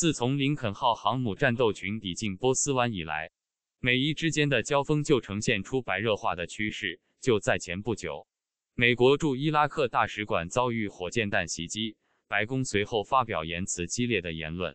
自从林肯号航母战斗群抵近波斯湾以来，美伊之间的交锋就呈现出白热化的趋势。就在前不久，美国驻伊拉克大使馆遭遇火箭弹袭击，白宫随后发表言辞激烈的言论，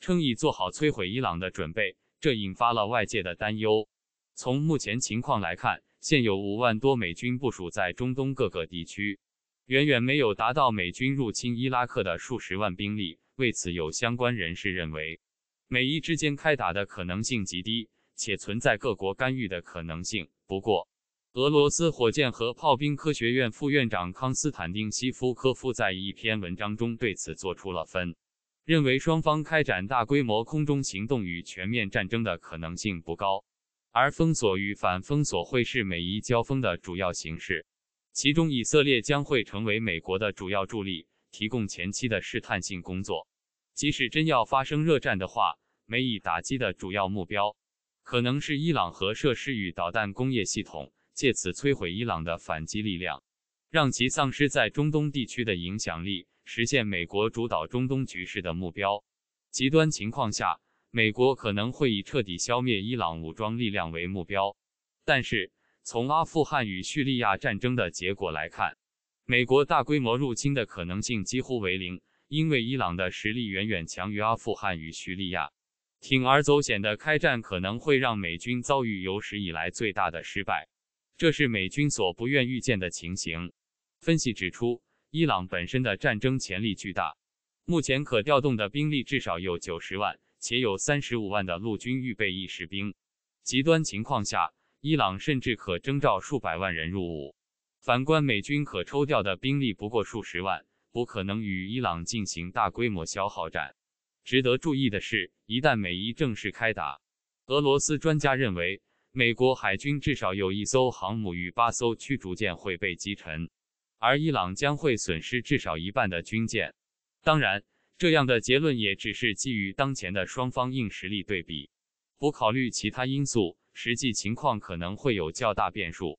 称已做好摧毁伊朗的准备，这引发了外界的担忧。从目前情况来看，现有五万多美军部署在中东各个地区，远远没有达到美军入侵伊拉克的数十万兵力。为此，有相关人士认为，美伊之间开打的可能性极低，且存在各国干预的可能性。不过，俄罗斯火箭和炮兵科学院副院长康斯坦丁·西夫科夫在一篇文章中对此做出了分，认为双方开展大规模空中行动与全面战争的可能性不高，而封锁与反封锁会是美伊交锋的主要形式，其中以色列将会成为美国的主要助力。提供前期的试探性工作。即使真要发生热战的话，美以打击的主要目标可能是伊朗核设施与导弹工业系统，借此摧毁伊朗的反击力量，让其丧失在中东地区的影响力，实现美国主导中东局势的目标。极端情况下，美国可能会以彻底消灭伊朗武装力量为目标。但是，从阿富汗与叙利亚战争的结果来看，美国大规模入侵的可能性几乎为零，因为伊朗的实力远远强于阿富汗与叙利亚。铤而走险的开战可能会让美军遭遇有史以来最大的失败，这是美军所不愿预见的情形。分析指出，伊朗本身的战争潜力巨大，目前可调动的兵力至少有九十万，且有三十五万的陆军预备役士兵。极端情况下，伊朗甚至可征召数百万人入伍。反观美军可抽调的兵力不过数十万，不可能与伊朗进行大规模消耗战。值得注意的是，一旦美伊正式开打，俄罗斯专家认为，美国海军至少有一艘航母与八艘驱逐舰会被击沉，而伊朗将会损失至少一半的军舰。当然，这样的结论也只是基于当前的双方硬实力对比，不考虑其他因素，实际情况可能会有较大变数。